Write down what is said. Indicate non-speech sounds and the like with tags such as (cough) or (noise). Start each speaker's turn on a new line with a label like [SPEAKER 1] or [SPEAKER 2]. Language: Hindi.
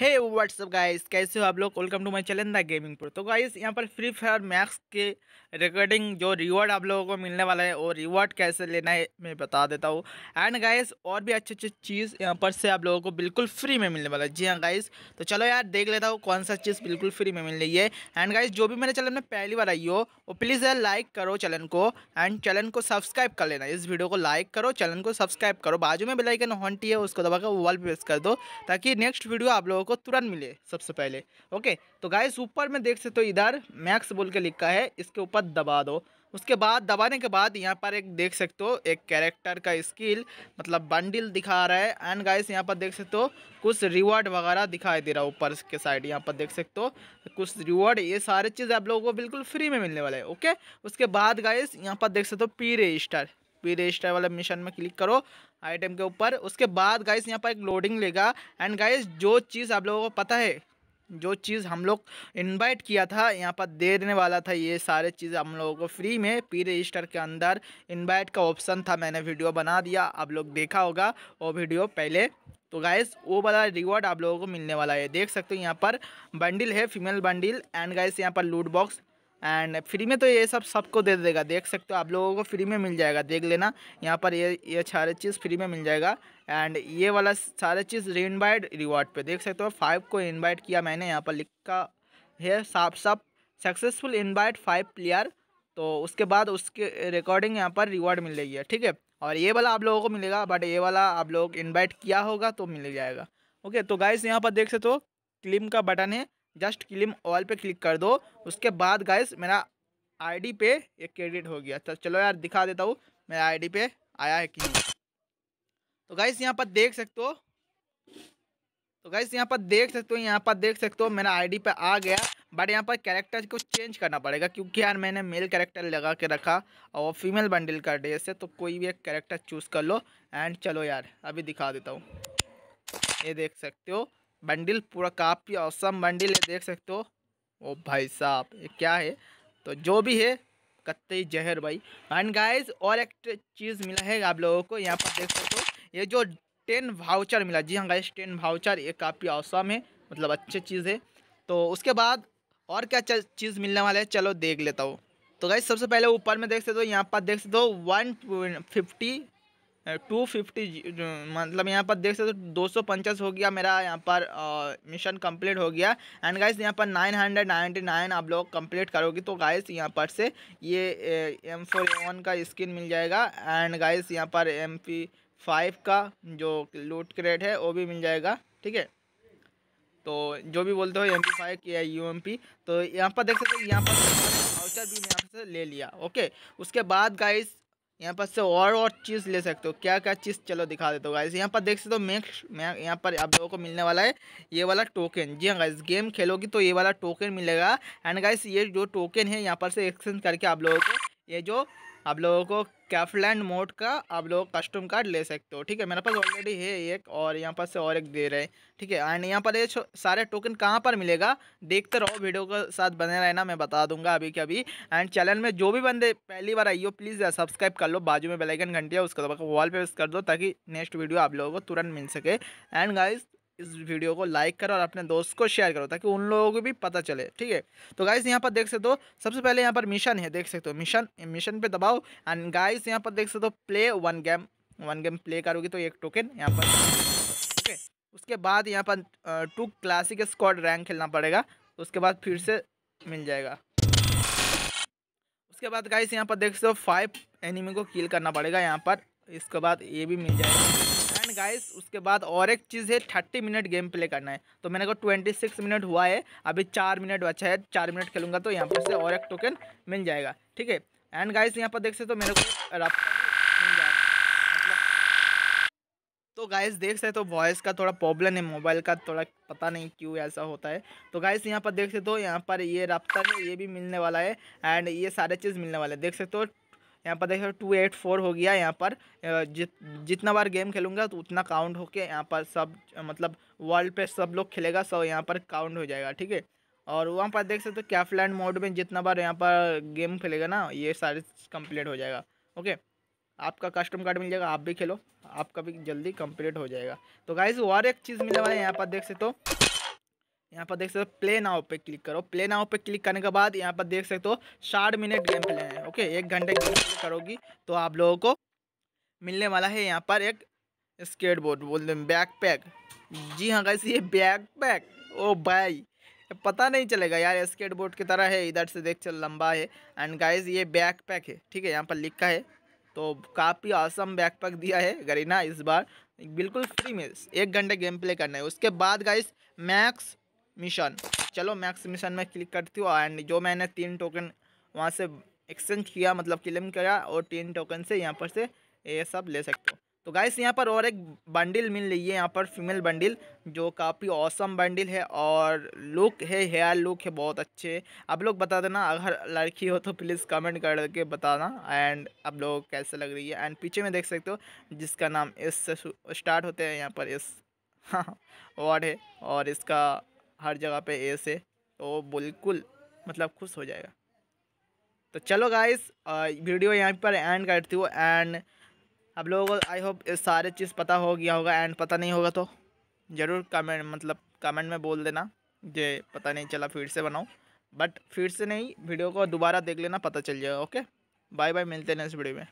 [SPEAKER 1] हे व्हाट्सअप गाइस कैसे हो आप लोग वेलकम टू माय चैलेंदा गेमिंग पर तो गाइस यहाँ पर फ्री फायर मैक्स के रिकॉर्डिंग जो रिवॉर्ड आप लोगों को मिलने वाला है और रिवॉर्ड कैसे लेना है मैं बता देता हूँ एंड गाइस और भी अच्छी अच्छी चीज़ यहाँ पर से आप लोगों को बिल्कुल फ्री में मिलने वाला है जी हाँ गाइस तो चलो यार देख लेता हूँ कौन सा चीज़ बिल्कुल फ्री में मिल रही है एंड गाइस जो भी मेरे चैनल में पहली बार आई हो वो प्लीज़ यार लाइक करो चैनल को एंड चैनल को सब्सक्राइब कर लेना इस वीडियो को लाइक करो चैनल को सब्सक्राइब करो बाजू में बेलाइकन हॉन्टी है उसको दबाकर वॉल प्रेस कर दो ताकि नेक्स्ट वीडियो आप लोगों को तुरंत मिले सबसे पहले ओके तो गाइस ऊपर में देख सकते हो इधर मैक्स बोल के लिखा है इसके ऊपर दबा दो उसके बाद दबाने के बाद यहाँ पर एक देख सकते हो एक कैरेक्टर का स्किल मतलब बंडल दिखा रहा है एंड गाइस यहाँ पर देख सकते हो कुछ रिवॉर्ड वगैरह दिखाई दे रहा है ऊपर के साइड यहाँ पर देख सकते हो कुछ रिवॉर्ड ये सारे चीज़ आप लोगों को बिल्कुल फ्री में मिलने वाले हैं ओके उसके बाद गाइस यहाँ पर देख सकते हो पी रजिस्टर पी रजिस्टर वाले मिशन में क्लिक करो आइटम के ऊपर उसके बाद गाइस यहाँ पर एक लोडिंग लेगा एंड गाइस जो चीज़ आप लोगों को पता है जो चीज़ हम लोग इनवाइट किया था यहाँ पर देने वाला था ये सारे चीज़ हम लोगों को फ्री में पी रजिस्टर के अंदर इनवाइट का ऑप्शन था मैंने वीडियो बना दिया आप लोग देखा होगा वो वीडियो पहले तो गाइस वो वाला रिवॉर्ड आप लोगों को मिलने वाला है देख सकते हो यहाँ पर बंडल है फीमेल बंडल एंड गाइस यहाँ पर लूट बॉक्स एंड फ्री में तो ये सब सबको दे देगा देख सकते हो आप लोगों को फ्री में मिल जाएगा देख लेना यहाँ पर ये ये सारे चीज़ फ्री में मिल जाएगा एंड ये वाला सारे चीज़ री इन्वाइट रिवॉर्ड पे देख सकते हो फाइव को इन्वाइट किया मैंने यहाँ पर लिखा है साफ साफ सक्सेसफुल इन्वाइट फाइव प्लेयर तो उसके बाद उसके रिकॉर्डिंग यहाँ पर रिवॉर्ड मिल रही है ठीक है और ये वाला आप लोगों को मिलेगा बट ये वाला आप लोग इन्वाइट किया होगा तो मिल जाएगा ओके तो गाइस यहाँ पर देख सकते हो क्लिम का बटन है जस्ट क्लिम ऑल पे क्लिक कर दो उसके बाद गाइस मेरा आईडी पे एक क्रेडिट हो गया तो चलो यार दिखा देता हूँ मेरा आईडी पे आया है कि नहीं तो गाइस यहाँ पर देख सकते हो तो गाइस यहाँ पर देख सकते हो यहाँ पर देख सकते हो मेरा आईडी पे आ गया बट यहाँ पर कैरेक्टर को चेंज करना पड़ेगा क्योंकि यार मैंने मेल कैरेक्टर लगा के रखा और वो फीमेल बंडल कर डे से तो कोई भी एक कैरेक्टर चूज़ कर लो एंड चलो यार अभी दिखा देता हूँ ये देख सकते हो बंडल पूरा काफ़ी औसम बंडल है देख सकते हो ओ भाई साहब ये क्या है तो जो भी है कत्ते जहर भाई एंड गाइस और एक चीज़ मिला है आप लोगों को यहाँ पर देख सकते हो ये जो टेन भाउचर मिला जी हाँ गाइस टेन भाउचर ये काफ़ी औसम है मतलब अच्छी चीज़ है तो उसके बाद और क्या चीज़ मिलने वाला है चलो देख लेता हूँ तो गाइस सबसे पहले ऊपर में देख सकते हो यहाँ पर देख सकते हो वन फिफ्टी टू फिफ्टी मतलब यहाँ पर देख सकते हो दो सौ पंचस हो गया मेरा यहाँ पर मिशन कंप्लीट हो गया एंड गाइस यहाँ पर नाइन हंड्रेड नाइन्टी नाइन आप लोग कंप्लीट करोगे तो गाइस यहाँ पर से ये एम फोर वन का स्किन मिल जाएगा एंड गाइस यहाँ पर एम पी फाइव का जो लूट क्रेट है वो भी मिल जाएगा ठीक है तो जो भी बोलते हो एम पी फाइव या यू एम पी तो यहाँ पर देख सकते हो यहाँ पर भी मैं यहाँ से ले लिया ओके उसके बाद गाइस यहाँ पर से और और चीज़ ले सकते हो क्या क्या चीज़ चलो दिखा देते हो गाइस यहाँ पर देख सकते हो मैं यहाँ पर आप लोगों को मिलने वाला है ये वाला टोकन जी हाँ गाइस गेम खेलोगी तो ये वाला टोकन मिलेगा एंड गाइस ये जो टोकन है यहाँ पर से एक्सचेंज करके आप लोगों को ये जो आप लोगों को कैफलैंड मोड का आप लोग कस्टम कार्ड ले सकते हो ठीक है मेरे पास ऑलरेडी है एक और यहाँ पर से और एक दे रहे हैं ठीक है एंड यहाँ पर ये सारे टोकन कहाँ पर मिलेगा देखते रहो वीडियो के साथ बने रहना मैं बता दूंगा अभी के अभी एंड चैनल में जो भी बंदे पहली बार आई हो प्लीज़ सब्सक्राइब कर लो बाजू में बेलाइकन घंटिया उसका वॉल पे कर दो ताकि नेक्स्ट वीडियो आप लोगों को तुरंत मिल सके एंड गाइज इस वीडियो को लाइक करो और अपने दोस्त को शेयर करो ताकि उन लोगों को भी पता चले ठीक है तो गाइस यहाँ पर देख सकते हो सबसे पहले यहाँ पर मिशन है देख सकते हो मिशन मिशन पे दबाओ एंड गाइस यहाँ पर देख सकते हो play one game one game play करोगे तो एक टोकन यहाँ पर ठीक है उसके बाद यहाँ पर टू क्लासिक स्क्वाड रैंक खेलना पड़ेगा उसके बाद फिर से मिल जाएगा उसके बाद गाइस यहाँ पर देख सकते हो फाइव एनिमी को किल करना पड़ेगा यहाँ पर इसके बाद ये भी मिल जाएगा एंड गाइस उसके बाद और एक चीज़ है थर्टी मिनट गेम प्ले करना है तो मैंने कहा ट्वेंटी सिक्स मिनट हुआ है अभी चार मिनट बचा है चार मिनट खेलूंगा तो यहाँ पर से और एक टोकन मिल जाएगा ठीक है एंड गाइस यहाँ पर देख सकते हो मेरे को मतलब- तो गाइस देख सकते हो तो वॉइस का थोड़ा प्रॉब्लम है मोबाइल का थोड़ा पता नहीं क्यों ऐसा होता है तो गाइस यहाँ पर देख सकते हो तो यहाँ पर ये रफ्तार है ये भी मिलने वाला है एंड ये सारे चीज़ मिलने वाले देख सकते हो तो यहाँ पर देखो टू एट फोर हो गया यहाँ पर जित जितना बार गेम खेलूँगा तो उतना काउंट होके यहाँ पर सब मतलब वर्ल्ड पे सब लोग खेलेगा सब यहाँ पर काउंट हो जाएगा ठीक है और वहाँ पर देख सकते हो कैफलैंड मोड में जितना बार यहाँ पर गेम खेलेगा ना ये सारे कंप्लीट हो जाएगा ओके आपका कस्टम कार्ड मिल जाएगा आप भी खेलो आपका भी जल्दी कंप्लीट हो जाएगा तो गाइज और एक चीज़ मिलने वाला है यहाँ पर देख सकते हो यहाँ पर देख सकते हो प्ले नाव पे क्लिक करो प्ले नाव पे क्लिक करने के बाद यहाँ पर देख सकते हो साठ मिनट गेम प्ले है ओके एक घंटे गेम प्ले करोगी तो आप लोगों को मिलने वाला है यहाँ पर एक स्केट बोर्ड बोल दें बैक पैक जी हाँ कैसे ये बैक पैक ओ भाई पता नहीं चलेगा यार स्केट बोर्ड की तरह है इधर से देख चल लंबा है एंड गाइज ये बैक पैक है ठीक है यहाँ पर लिखा है तो काफ़ी आसम बैक पैक दिया है गरीना इस बार बिल्कुल फ्री में एक घंटे गेम प्ले करना है उसके बाद गाइज मैक्स मिशन चलो मैक्स मिशन में क्लिक करती हूँ एंड जो मैंने तीन टोकन वहाँ से एक्सचेंज किया मतलब क्लेम किया और तीन टोकन से यहाँ पर से ये सब ले सकते हो तो गाइस यहाँ पर और एक बंडल मिल रही है यहाँ पर फीमेल बंडल जो काफ़ी औसम बंडल है और लुक है हेयर लुक है बहुत अच्छे आप लोग बता देना अगर लड़की हो तो प्लीज़ कमेंट करके बताना एंड आप लोग कैसे लग रही है एंड पीछे में देख सकते हो जिसका नाम एस से स्टार्ट होते हैं यहाँ पर एस हाँ (laughs) है और इसका हर जगह पे ए से तो बिल्कुल मतलब खुश हो जाएगा तो चलो गाइस वीडियो यहाँ पर एंड करती हूँ एंड आप लोगों को आई होप सारे चीज़ पता हो गया होगा एंड पता नहीं होगा तो ज़रूर कमेंट मतलब कमेंट में बोल देना जे पता नहीं चला फिर से बनाऊँ बट फिर से नहीं वीडियो को दोबारा देख लेना पता चल जाएगा ओके बाय बाय मिलते हैं नेक्स्ट वीडियो में